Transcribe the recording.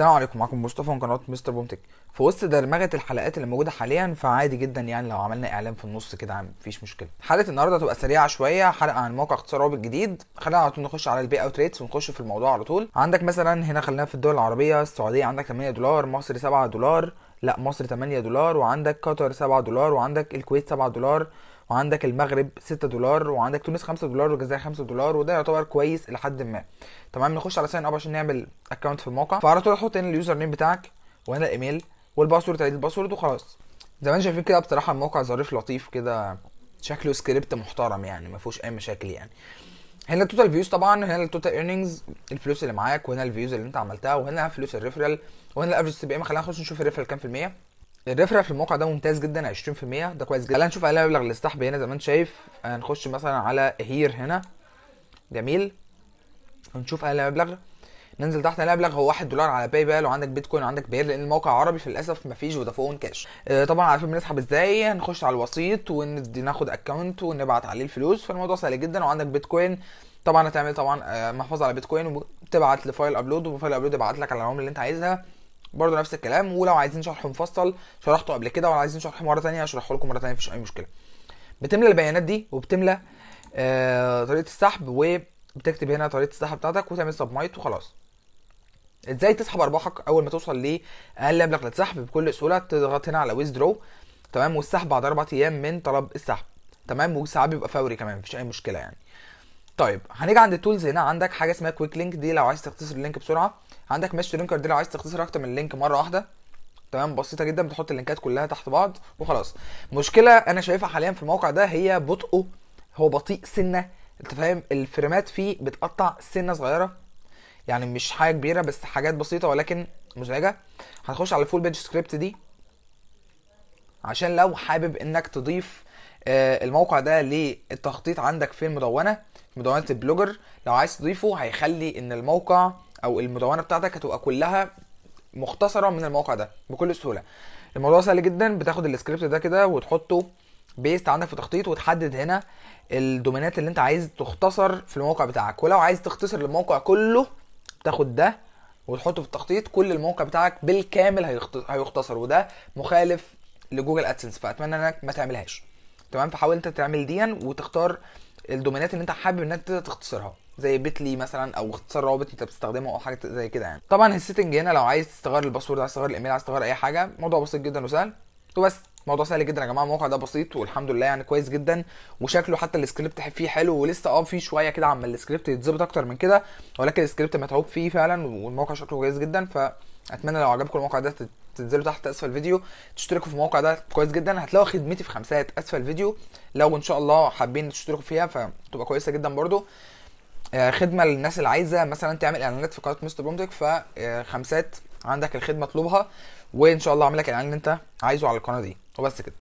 السلام عليكم معاكم مصطفى من قناه مستر بومتك في وسط درمغه الحلقات اللي موجوده حاليا فعادي جدا يعني لو عملنا اعلان في النص كده مفيش مشكله حلقه النهارده هتبقى سريعه شويه حلقه عن موقع اقتصاد رابط جديد خلينا على طول نخش على البيع اوت ريتس ونخش في الموضوع على طول عندك مثلا هنا خلينا في الدول العربيه السعوديه عندك 8 دولار مصر 7 دولار لا مصر 8 دولار وعندك قطر 7 دولار وعندك الكويت 7 دولار وعندك المغرب 6 دولار وعندك تونس 5 دولار والجزائر 5 دولار وده يعتبر كويس لحد ما تمام نخش على ساين اب عشان نعمل اكونت في الموقع فعلى طول تحط هنا اليوزر نيم بتاعك وهنا الايميل والباسورد تعيد الباسورد وخلاص زي ما انتم شايفين كده بصراحه الموقع ظريف لطيف كده شكله سكريبت محترم يعني ما فيهوش اي مشاكل يعني هنا التوتال فيوز طبعا هنا التوتال ايرنينجز الفلوس اللي معاك وهنا الفيوز اللي انت عملتها وهنا فلوس الريفرال وهنا الافرج بي ام خلينا نخش نشوف الريفرال كام في المية الريفرال في الموقع ده ممتاز جدا 20% ده كويس جدا خلينا نشوف اعلى مبلغ الاستحب هنا زي ما انت شايف هنخش مثلا على هير هنا جميل هنشوف اعلى مبلغ ننزل تحت المبلغ هو 1 دولار على باي بال وعندك بيتكوين وعندك بير لان الموقع عربي في للاسف مفيش فودافون كاش آه، طبعا عارفين بنسحب ازاي هنخش على الوسيط وناخد اكونت ونبعت عليه الفلوس فالموضوع سهل جدا وعندك بيتكوين طبعا هتعمل طبعا آه، محفظه على بيتكوين وتبعت لفايل ابلود وفايل ابلود يبعت لك على العمله اللي انت عايزها برضه نفس الكلام ولو عايزين شرح مفصل شرحته قبل كده ولو عايزين شرحه مره ثانيه هشرحه لكم مره ثانيه مفيش اي مشكله بتملى البيانات دي وبتملى آه، طريقه السحب وبتكتب هنا طريقه السحب بتاعتك وتعمل سبمايت وخلاص ازاي تسحب ارباحك اول ما توصل لاقل مبلغ للسحب بكل سهوله تضغط هنا على ويزدرو تمام والسحب بعد اربع ايام من طلب السحب تمام وساعات بيبقى فوري كمان مفيش اي مشكله يعني طيب هنيجي عند التولز هنا عندك حاجه اسمها كويك لينك دي لو عايز تختصر اللينك بسرعه عندك ماشي لينكر دي لو عايز تختصر اكتر من لينك مره واحده تمام بسيطه جدا بتحط اللينكات كلها تحت بعض وخلاص مشكله انا شايفها حاليا في الموقع ده هي بطئه هو بطيء سنه انت فاهم الفريمات فيه بتقطع سنه صغيره يعني مش حاجه كبيره بس حاجات بسيطه ولكن مزعجه هنخش على الفول بيج سكريبت دي عشان لو حابب انك تضيف آه، الموقع ده للتخطيط عندك في المدونه في مدونه البلوجر لو عايز تضيفه هيخلي ان الموقع او المدونه بتاعتك هتبقى كلها مختصره من الموقع ده بكل سهوله الموضوع سهل جدا بتاخد السكريبت ده كده وتحطه بيست عندك في تخطيط وتحدد هنا الدومينات اللي انت عايز تختصر في الموقع بتاعك ولو عايز تختصر الموقع كله تاخد ده وتحطه في التخطيط كل الموقع بتاعك بالكامل هيختصر وده مخالف لجوجل ادسنس فاتمنى انك ما تعملهاش تمام فحاول انت تعمل دي وتختار الدومينات اللي انت حابب انك تختصرها زي بيتلي مثلا او اختصار روابط انت بتستخدمه او حاجه زي كده يعني طبعا السيتنج هنا لو عايز تغير الباسورد عايز تغير الايميل عايز تغير اي حاجه موضوع بسيط جدا وسهل وبس موضوع سهل جدا يا جماعه الموقع ده بسيط والحمد لله يعني كويس جدا وشكله حتى السكريبت فيه حلو ولسه اه فيه شويه كده عمال السكريبت يتظبط اكتر من كده ولكن السكريبت متعوب فيه فعلا والموقع شكله كويس جدا فاتمنى لو عجبكم الموقع ده تنزلوا تحت اسفل الفيديو تشتركوا في الموقع ده كويس جدا هتلاقوا خدمتي في خمسات اسفل الفيديو لو ان شاء الله حابين تشتركوا فيها فتبقى كويسه جدا برده آه، خدمه للناس اللي عايزه مثلا تعمل اعلانات في قناه مستر بومتك فخمسات عندك الخدمه اطلبها وان شاء الله اعمل لك الاعلان اللي انت عايزه على القناه دي وبس كده